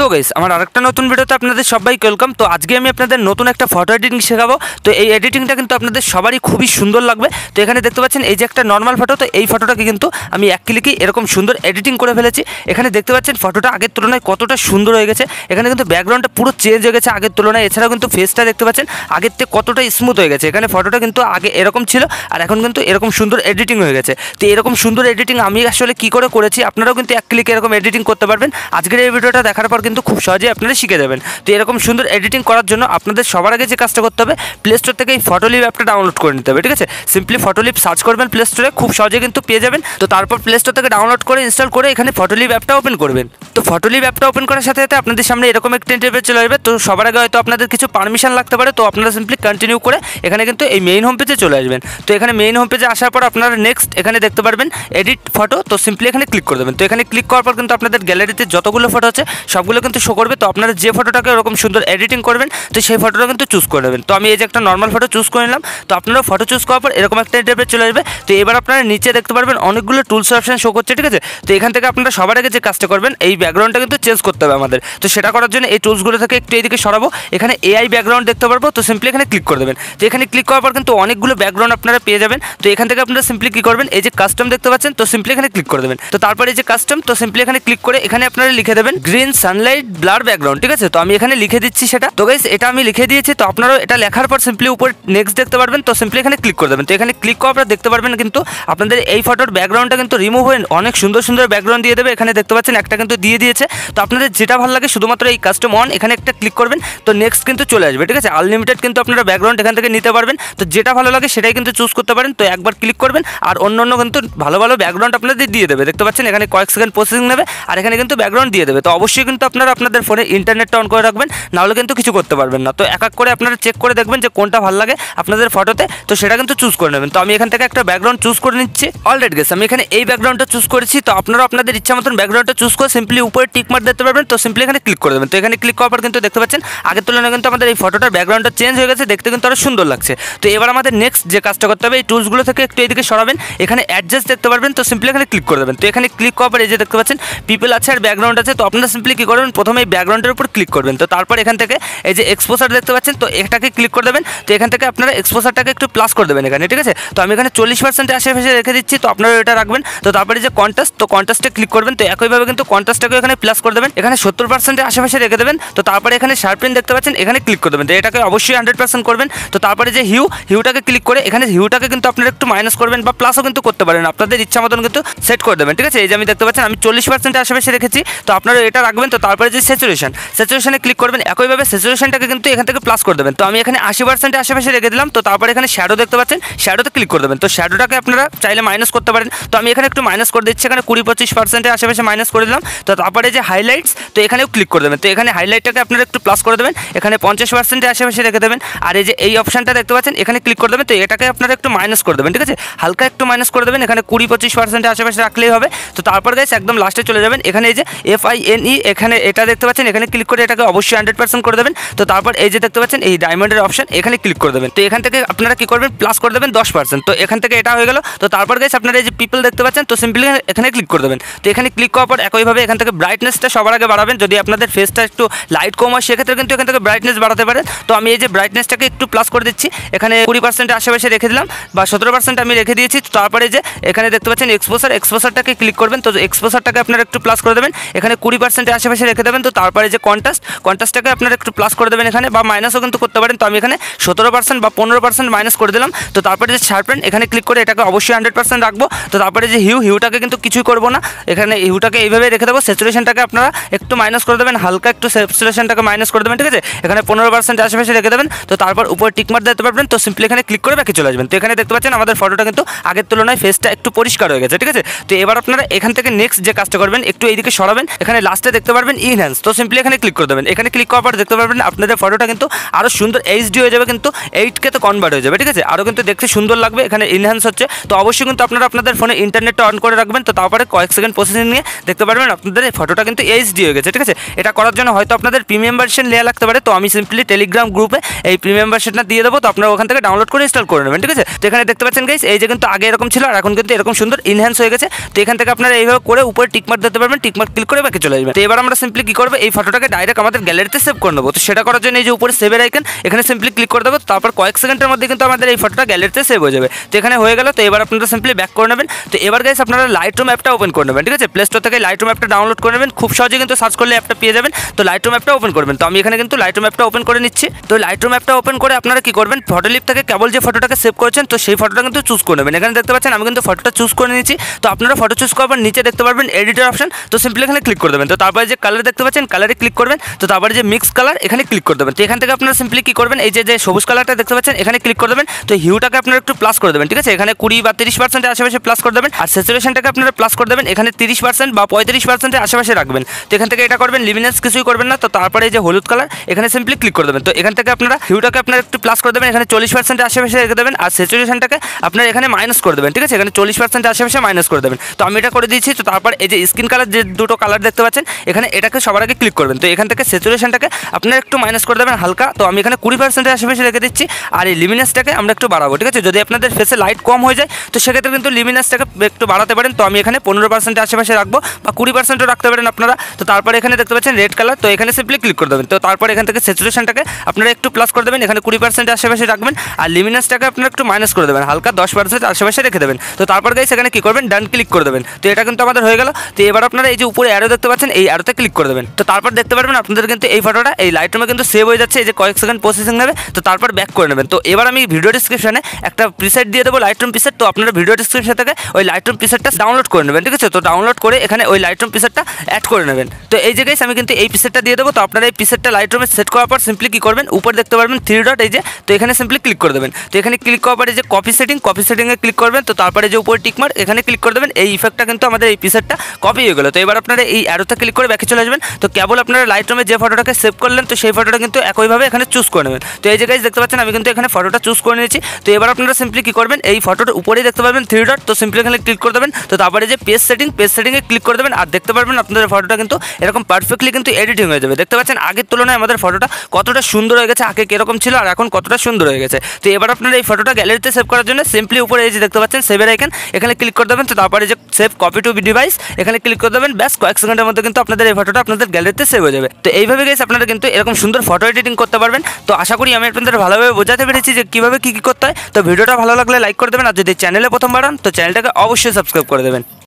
তো গেস আমার আরেকটা নতুন ভিডিওতে আপনাদের সবাই ওয়েলকাম তো আজকে আমি আপনাদের নতুন একটা ফটো এডিটিং শেখাবো তো এই এডিটিংটা কিন্তু আপনাদের সবারই খুবই সুন্দর লাগবে তো এখানে দেখতে পাচ্ছেন এই যে একটা নর্মাল ফটো তো এই ফটোটাকে কিন্তু আমি এক ক্লিকে এরকম সুন্দর এডিটিং করে ফেলেছি এখানে দেখতে পাচ্ছেন ফটোটা আগের তুলনায় কতটা সুন্দর হয়ে গেছে এখানে কিন্তু ব্যাকগ্রাউন্ডটা পুরো চেঞ্জ হয়ে গেছে আগের তুলনায় এছাড়াও কিন্তু ফেসটা দেখতে পাচ্ছেন আগের থেকে কতটা স্মুথ হয়ে গেছে এখানে ফটোটা কিন্তু আগে এরকম ছিল আর এখন কিন্তু এরকম সুন্দর এডিটিং হয়ে গেছে তো এরকম সুন্দর এডিটিং আমি আসলে কি করে করেছি আপনারাও কিন্তু এক ক্লিকে এরকম এডিটিং করতে পারবেন আজকের এই ভিডিওটা দেখার পর কিন্তু খুব সহজেই আপনারা শিখে যাবেন তো এরকম সুন্দর এডিটিং করার জন্য আপনাদের সবার আগে যে কাজটা করতে হবে প্লে স্টোর থেকে এই ফটোলিপ অ্যাপটা ডাউনলোড করে নিতে হবে ঠিক আছে সিম্পলি ফটোলিপ সার্চ করবেন প্লে স্টোরে খুব সহজে কিন্তু পেয়ে যাবেন তো তারপর প্লে স্টোর থেকে ডাউনলোড করে ইনস্টল করে এখানে ফটোলিপ অ্যাপটা ওপেন করবেন তো ফটোলিপ অ্যাপটা ওপেন করার সাথে সাথে আপনাদের সামনে এরকম একটি ইন্টারভিউ চলে আসবে তো সবার আগে হয়তো আপনাদের কিছু পারমিশন লাগতে পারে তো আপনারা সিম্পলি কন্টিনিউ করে এখানে কিন্তু এই মেইন হোম পেজে চলে আসবেন তো এখানে মেইন হোম পেজে আসার পর আপনারা নেক্সট এখানে দেখতে পারবেন এডিট ফটো তো সিম্পলি এখানে ক্লিক করে দেবেন তো এখানে ক্লিক করার পর কিন্তু আপনাদের গ্যালারিতে যতগুলো ফটো আছে সবগুলো ফটোগুলো কিন্তু শো করবে তো আপনারা যে ফটোটাকে ওরকম সুন্দর এডিটিং করবেন তো সেই ফটোটা কিন্তু চুজ করে নেবেন তো আমি এই যে একটা নর্মাল ফটো চুজ করে নিলাম তো আপনারা ফটো চুজ করার পর এরকম একটা ইন্টারভেট চলে আসবে তো এবার আপনারা নিচে দেখতে পারবেন অনেকগুলো টুলস অপশান শো করছে ঠিক আছে তো এখান থেকে আপনারা সবার আগে যে কাজটা করবেন এই ব্যাকগ্রাউন্ডটা কিন্তু চেঞ্জ করতে হবে আমাদের তো সেটা করার জন্য এই টুলসগুলো থেকে একটু এইদিকে সরাবো এখানে এআই ব্যাকগ্রাউন্ড দেখতে পারবো তো সিম্পলি এখানে ক্লিক করে দেবেন তো এখানে ক্লিক করার পর কিন্তু অনেকগুলো ব্যাকগ্রাউন্ড আপনারা পেয়ে যাবেন তো এখান থেকে আপনারা সিম্পলি কী করবেন এই যে কাস্টম দেখতে পাচ্ছেন তো সিম্পলি এখানে ক্লিক করে দেবেন তো তারপরে এই যে কাস্টম তো সিম্পলি এখানে ক্লিক করে এখানে আপনারা লিখে দেবেন green sunlight sunlight blur background ঠিক আছে তো আমি এখানে লিখে দিচ্ছি সেটা তো গাইস এটা আমি লিখে দিয়েছি তো আপনারাও এটা লেখার পর সিম্পলি উপর নেক্সট দেখতে পারবেন তো সিম্পলি এখানে ক্লিক করে দেবেন তো এখানে ক্লিক করে আপনারা দেখতে পারবেন কিন্তু আপনাদের এই ফটোর ব্যাকগ্রাউন্ডটা কিন্তু রিমুভ হয়ে অনেক সুন্দর সুন্দর ব্যাকগ্রাউন্ড দিয়ে দেবে এখানে দেখতে পাচ্ছেন একটা কিন্তু দিয়ে দিয়েছে তো আপনাদের যেটা ভালো লাগে শুধুমাত্র এই কাস্টম অন এখানে একটা ক্লিক করবেন তো নেক্সট কিন্তু চলে আসবে ঠিক আছে আনলিমিটেড কিন্তু আপনারা ব্যাকগ্রাউন্ড এখান থেকে নিতে পারবেন তো যেটা ভালো লাগে সেটাই কিন্তু চুজ করতে পারেন তো একবার ক্লিক করবেন আর অন্য অন্য কিন্তু ভালো ভালো ব্যাকগ্রাউন্ড আপনাদের দিয়ে দেবে দেখতে পাচ্ছেন এখানে কয়েক সেকেন্ড প্রসেসিং নেবে আর এখানে কিন্তু ব্যাকগ্রাউন্ড দিয়ে দেবে তো অবশ্যই কিন্তু আপনারা আপনাদের ফোনে ইন্টারনেটটা অন করে রাখবেন নাহলে কিন্তু কিছু করতে পারবেন না তো এক এক করে আপনারা চেক করে দেখবেন যে কোনটা ভালো লাগে আপনাদের ফটোতে তো সেটা কিন্তু চুজ করে নেবেন তো আমি এখান থেকে একটা ব্যাকগ্রাউন্ড চুজ করে নিচ্ছি অলরেড গেছে আমি এখানে এই ব্যাকগ্রাউন্ডটা চুজ করেছি তো আপনারা আপনাদের ইচ্ছা মতন ব্যাকগ্রাউন্ডটা চুজ করে সিম্পলি উপরে টিক মার দিতে পারবেন তো সিম্পলি এখানে ক্লিক করে দেবেন তো এখানে ক্লিক করার পর কিন্তু দেখতে পাচ্ছেন আগের তুলনায় কিন্তু আমাদের এই ফটোটার ব্যাকগ্রাউন্ডটা চেঞ্জ হয়ে গেছে দেখতে কিন্তু আরও সুন্দর লাগছে তো এবার আমাদের নেক্সট যে কাজটা করতে হবে এই টুলসগুলো থেকে একটু এদিকে সরাবেন এখানে অ্যাডজাস্ট দেখতে পারবেন তো সিম্পলি এখানে ক্লিক করে দেবেন তো এখানে ক্লিক করার পর এই যে দেখতে পাচ্ছেন পিপল আছে আর ব্যাকগ্রাউন্ড আছে তো আপনারা সিম্পলি কী করবেন ধরুন প্রথমে এই ব্যাকগ্রাউন্ডের উপর ক্লিক করবেন তো তারপর এখান থেকে এই যে এক্সপোসার দেখতে পাচ্ছেন তো এটাকে ক্লিক করে দেবেন তো এখান থেকে আপনারা এক্সপোসারটাকে একটু প্লাস করে দেবেন এখানে ঠিক আছে তো আমি এখানে চল্লিশ পার্সেন্টের আশেপাশে রেখে দিচ্ছি তো আপনারা এটা রাখবেন তো তারপরে যে কন্টাস্ট তো কন্টাস্টে ক্লিক করবেন তো একইভাবে কিন্তু কন্টাস্টটাকে এখানে প্লাস করে দেবেন এখানে সত্তর পার্সেন্টের আশেপাশে রেখে দেবেন তো তারপরে এখানে শার্পেন দেখতে পাচ্ছেন এখানে ক্লিক করে দেবেন তো এটাকে অবশ্যই হান্ড্রেড পার্সেন্ট করবেন তো তারপরে যে হিউ হিউটাকে ক্লিক করে এখানে হিউটাকে কিন্তু আপনারা একটু মাইনাস করবেন বা প্লাসও কিন্তু করতে পারেন আপনাদের ইচ্ছা মতন কিন্তু সেট করে দেবেন ঠিক আছে এই যে আমি দেখতে পাচ্ছেন আমি চল্লিশ পার্সেন্টের আশেপাশে রেখেছি তো আপনারা এটা রাখবেন তো তার তারপরে যে স্যাচুরেশন স্যাচুরেশনে ক্লিক করবেন একইভাবে স্যাচুরেশনটাকে কিন্তু এখান থেকে প্লাস করে দেবেন তো আমি এখানে আশি পার্সেন্টের আশেপাশে রেখে দিলাম তো তারপরে এখানে শ্যাডো দেখতে পাচ্ছেন শ্যাডোতে ক্লিক করে দেবেন তো শ্যাডোটাকে আপনারা চাইলে মাইনাস করতে পারেন তো আমি এখানে একটু মাইনাস করে দিচ্ছি এখানে কুড়ি পঁচিশ পার্সেন্টের আশেপাশে মাইনাস করে দিলাম তো তারপরে যে হাইলাইটস তো এখানেও ক্লিক করে দেবেন তো এখানে হাইলাইটটাকে আপনারা একটু প্লাস করে দেবেন এখানে পঞ্চাশ পার্সেন্টের আশেপাশে রেখে দেবেন আর এই যে এই অপশানটা দেখতে পাচ্ছেন এখানে ক্লিক করে দেবেন তো এটাকে আপনারা একটু মাইনাস করে দেবেন ঠিক আছে হালকা একটু মাইনাস করে দেবেন এখানে কুড়ি পঁচিশ পার্সেন্টের আশেপাশে রাখলেই হবে তো তারপর গেছে একদম লাস্টে চলে যাবেন এখানে এই যে এফআইএনই e, এখানে এটা দেখতে পাচ্ছেন এখানে ক্লিক করে এটাকে অবশ্যই হান্ড্রেড পার্সেন্ট করে দেবেন তো তারপর এই যে দেখতে পাচ্ছেন এই ডায়মন্ডের অপশন এখানে ক্লিক করে দেবেন তো এখান থেকে আপনারা কী করবেন প্লাস করে দেবেন দশ পার্সেন্ট তো এখান থেকে এটা হয়ে গেল তো তারপর গেছে আপনারা এই যে পিপল দেখতে পাচ্ছেন তো সিম্পলি এখানে ক্লিক করে দেবেন তো এখানে ক্লিক করার পর একইভাবে এখান থেকে ব্রাইটনেসটা সবার আগে বাড়াবেন যদি আপনাদের ফেসটা একটু লাইট কম হয় সেক্ষেত্রে কিন্তু এখান থেকে ব্রাইটনেস বাড়াতে পারেন তো আমি এই যে ব্রাইটনেসটাকে একটু প্লাস করে দিচ্ছি এখানে কুড়ি পার্সেন্টের আশেপাশে রেখে দিলাম বা সতেরো পার্সেন্ট আমি রেখে দিয়েছি তারপরে যে এখানে দেখতে পাচ্ছেন এক্সপোসার এক্সপোসারটাকে ক্লিক করবেন তো এক্সপোসারটাকে আপনারা একটু প্লাস করে দেবেন এখানে কুড়ি পার্সেন্টের আশেপাশে রেখে দেবেন তো তারপরে যে কন্টাস্ট কন্টাস্টটাকে আপনারা একটু প্লাস করে দেবেন এখানে বা মাইনাসও কিন্তু করতে পারেন তো আমি এখানে সতেরো পার্সেন্ট বা পনেরো পার্সেন্ট মাইনাস করে দিলাম তো তারপরে যে শার্পেন এখানে ক্লিক করে এটাকে অবশ্যই হান্ড্রেড পার্সেন্ট রাখবো তো তারপরে যে হিউ হিউটাকে কিন্তু কিছুই করবো না এখানে হিউটাকে এইভাবে রেখে দেবো স্যাচুরেশনটাকে আপনারা একটু মাইনাস করে দেবেন হালকা একটু স্যাচুরেশনটাকে মাইনাস করে দেবেন ঠিক আছে এখানে পনেরো পার্সেন্ট আশেপাশে রেখে দেবেন তো তারপর উপরে টিকমার দিতে পারবেন তো সিম্পলি এখানে ক্লিক করে বাকি চলে আসবেন তো এখানে দেখতে পাচ্ছেন আমাদের ফটোটা কিন্তু আগের তুলনায় ফেসটা একটু পরিষ্কার হয়ে গেছে ঠিক আছে তো এবার আপনারা এখান থেকে নেক্সট যে কাজটা করবেন একটু এইদিকে সরাবেন এখানে লাস্টে দেখতে পারবেন দেবেন ইনহ্যান্স তো সিম্পলি এখানে ক্লিক করে দেবেন এখানে ক্লিক করার পর দেখতে পারবেন আপনাদের ফটোটা কিন্তু আরও সুন্দর এইচডি হয়ে যাবে কিন্তু এইটকে তো কনভার্ট হয়ে যাবে ঠিক আছে আরও কিন্তু দেখতে সুন্দর লাগবে এখানে ইনহ্যান্স হচ্ছে তো অবশ্যই কিন্তু আপনারা আপনাদের ফোনে ইন্টারনেটটা অন করে রাখবেন তো তারপরে কয়েক সেকেন্ড প্রসেসিং নিয়ে দেখতে পারবেন আপনাদের ফটোটা কিন্তু এইচডি হয়ে গেছে ঠিক আছে এটা করার জন্য হয়তো আপনাদের প্রিমিয়াম ভার্সন লেয়া লাগতে পারে তো আমি সিম্পলি টেলিগ্রাম গ্রুপে এই প্রিমিয়াম ভার্সনটা দিয়ে দেবো তো আপনারা ওখান থেকে ডাউনলোড করে ইনস্টল করে নেবেন ঠিক আছে তো এখানে দেখতে পাচ্ছেন গাইস এই যে কিন্তু আগে এরকম ছিল আর এখন কিন্তু এরকম সুন্দর ইনহ্যান্স হয়ে গেছে তো এখান থেকে আপনারা এইভাবে করে উপরে টিকমার্ক দিতে পারবেন টিকমার্ক ক্লিক করে বাকি চলে যাবেন তো এবার আমরা সিম্পলি কী করবে এই ফটোটাকে ডাইরেক্ট আমাদের গ্যালারিতে সেভ করে নেবো তো সেটা করার জন্য এই যে উপরে সেভের আইকন এখানে সিম্পলি ক্লিক করে দেবো তারপর কয়েক সেকেন্ডের মধ্যে কিন্তু আমাদের এই ফটোটা গ্যালারিতে সেভ হয়ে যাবে তো এখানে হয়ে গেল তো এবার আপনারা সিম্পলি ব্যাক করে নেবেন তো এবার গাইস আপনারা রুম অ্যাপটা ওপেন করে নেবেন ঠিক আছে প্লে স্টোর থেকে রুম অ্যাপটা ডাউনলোড করে নেবেন খুব সহজে কিন্তু সার্চ করলে অ্যাপটা পেয়ে যাবেন তো রুম অ্যাপটা ওপেন করবেন তো আমি এখানে কিন্তু রুম অ্যাপটা ওপেন করে নিচ্ছি তো রুম অ্যাপটা ওপেন করে আপনারা কি করবেন ফটো লিপ থেকে কেবল যে ফটোটাকে সেভ করেছেন তো সেই ফটোটা কিন্তু চুজ করে নেবেন এখানে দেখতে পাচ্ছেন আমি কিন্তু ফটোটা চুজ করে নিচ্ছি তো আপনারা ফটো চুজ করবেন নিচে দেখতে পারবেন এডিটার অপশন তো সিম্পলি এখানে ক্লিক করে দেবেন তো তারপরে যে কালার কালার দেখতে পাচ্ছেন কালারে ক্লিক করবেন তো তারপরে যে মিক্স কালার এখানে ক্লিক করে দেবেন তো এখান থেকে আপনারা সিম্পলি কী করবেন এই যে যে সবুজ কালারটা দেখতে পাচ্ছেন এখানে ক্লিক করে দেবেন তো হিউটাকে আপনারা একটু প্লাস করে দেবেন ঠিক আছে এখানে কুড়ি বা তিরিশ পার্সেন্টের আশেপাশে প্লাস করে দেবেন আর সেচুরেশনটাকে আপনারা প্লাস করে দেবেন এখানে তিরিশ পার্সেন্ট বা পঁয়ত্রিশ পার্সেন্টের আশেপাশে রাখবেন তো এখান থেকে এটা করবেন লিমিনেন্স কিছুই করবেন না তো তারপরে এই যে হলুদ কালার এখানে সিম্পলি ক্লিক করে দেবেন তো এখান থেকে আপনারা হিউটাকে আপনারা একটু প্লাস করে দেবেন এখানে চল্লিশ পার্সেন্টের আশেপাশে রেখে দেবেন আর সেচুরেশনটাকে আপনারা এখানে মাইনাস করে দেবেন ঠিক আছে এখানে চল্লিশ পার্সেন্টের আশেপাশে মাইনাস করে দেবেন তো আমি এটা করে দিয়েছি তো তারপর এই যে স্কিন কালার যে দুটো কালার দেখতে পাচ্ছেন এখানে এটা এটাকে সবার আগে ক্লিক করবেন তো এখান থেকে স্যাচুরেশনটাকে আপনারা একটু মাইনাস করে দেবেন হালকা তো আমি এখানে কুড়ি পার্সেন্টের আশেপাশে রেখে দিচ্ছি আর এই লিমিনাসটাকে আমরা একটু বাড়াবো ঠিক আছে যদি আপনাদের ফেসে লাইট কম হয়ে যায় তো সেক্ষেত্রে কিন্তু লিমিনাসটাকে একটু বাড়াতে পারেন তো আমি এখানে পনেরো পার্সেন্টের আশেপাশে রাখবো বা কুড়ি পার্সেন্টও রাখতে পারেন আপনারা তো তারপরে এখানে দেখতে পাচ্ছেন রেড কালার তো এখানে সিম্পলি ক্লিক করে দেবেন তো তারপর এখান থেকে স্যাচুরেশনটাকে আপনারা একটু প্লাস করে দেবেন এখানে কুড়ি পার্সেন্টের আশেপাশে রাখবেন আর লিমিনাসটাকে আপনারা একটু মাইনাস করে দেবেন হালকা দশ পার্সেন্ট আশেপাশে রেখে দেবেন তো তারপর গিয়ে সেখানে কী করবেন ডান ক্লিক করে দেবেন তো এটা কিন্তু আমাদের হয়ে গেল তো এবার আপনারা এই যে উপরে অ্যারো দেখতে পাচ্ছেন এই অ্যারোতে ক্লিক করে দেবেন তো তারপর দেখতে পারবেন আপনাদের কিন্তু এই ফটোটা এই লাইট রুমে কিন্তু সেভ হয়ে যাচ্ছে এই যে কয়েক সেকেন্ড প্রসেসিং নেবে তো তারপর ব্যাক করে নেবেন তো এবার আমি ভিডিও ডিসক্রিপশনে একটা প্রিসেট দিয়ে দেবো লাইট রুম প্রিসেট তো আপনারা ভিডিও ডিসক্রিপশন থেকে ওই লাইট রুম প্রিসেটটা ডাউনলোড করে নেবেন ঠিক আছে তো ডাউনলোড করে এখানে ওই লাইট রুম প্রিসেটটা অ্যাড করে নেবেন তো এই জায়গায় আমি কিন্তু এই প্রিসেটটা দিয়ে দেবো তো আপনারা এই প্রিসেটটা লাইট রুমে সেট করার পর সিম্পলি কী করবেন উপর দেখতে পারবেন থ্রি ডট এই যে তো এখানে সিম্পলি ক্লিক করে দেবেন তো এখানে ক্লিক করার পরে যে কপি সেটিং কপি সেটিংয়ে ক্লিক করবেন তো তারপরে যে উপরে টিকমার এখানে ক্লিক করে দেবেন এই ইফেক্টটা কিন্তু আমাদের এই প্রিসেটটা কপি হয়ে গেলো তো এবার আপনারা এই অ্যারোতে ক্লিক করে ব্যাকে চলে আসবেন তো কেবল আপনারা লাইট রুমে যে ফটোটাকে সেভ করলেন তো সেই ফটোটা কিন্তু একইভাবে এখানে চুজ করে নেবেন তো এই জায়গায় দেখতে পাচ্ছেন আমি কিন্তু এখানে ফটোটা চুজ করে নিয়েছি তো এবার আপনারা সিম্পলি কী করবেন এই ফটোর উপরেই দেখতে পাবেন থ্রি ডট তো সিম্পলি এখানে ক্লিক করে দেবেন তো তারপরে যে পেজ সেটিং পেজ সেটিংয়ে ক্লিক করে দেবেন আর দেখতে পারবেন আপনাদের ফটোটা কিন্তু এরকম পারফেক্টলি কিন্তু এডিটিং হয়ে যাবে দেখতে পাচ্ছেন আগের তুলনায় আমাদের ফটোটা কতটা সুন্দর হয়ে গেছে আগে কীরকম ছিল আর এখন কতটা সুন্দর হয়ে গেছে তো এবার আপনারা এই ফটোটা গ্যালারিতে সেভ করার জন্য সিম্পলি উপরে এই যে দেখতে পাচ্ছেন সেভের আইকেন এখানে ক্লিক করে দেবেন তো তারপরে যে সেভ কপি টু ডিভাইস এখানে ক্লিক করে দেবেন ব্যাস কয়েক সেকেন্ডের মধ্যে কিন্তু আপনাদের এই ফটোটা ফটোটা আপনাদের গ্যালারিতে সেভ হয়ে যাবে তো এইভাবে গেছে আপনারা কিন্তু এরকম সুন্দর ফটো এডিটিং করতে পারবেন তো আশা করি আমি আপনাদের ভালোভাবে বোঝাতে পেরেছি যে কীভাবে কী কী করতে হয় তো ভিডিওটা ভালো লাগলে লাইক করে দেবেন আর যদি চ্যানেলে প্রথমবার বাড়ান তো চ্যানেলটাকে অবশ্যই সাবস্ক্রাইব করে দেবেন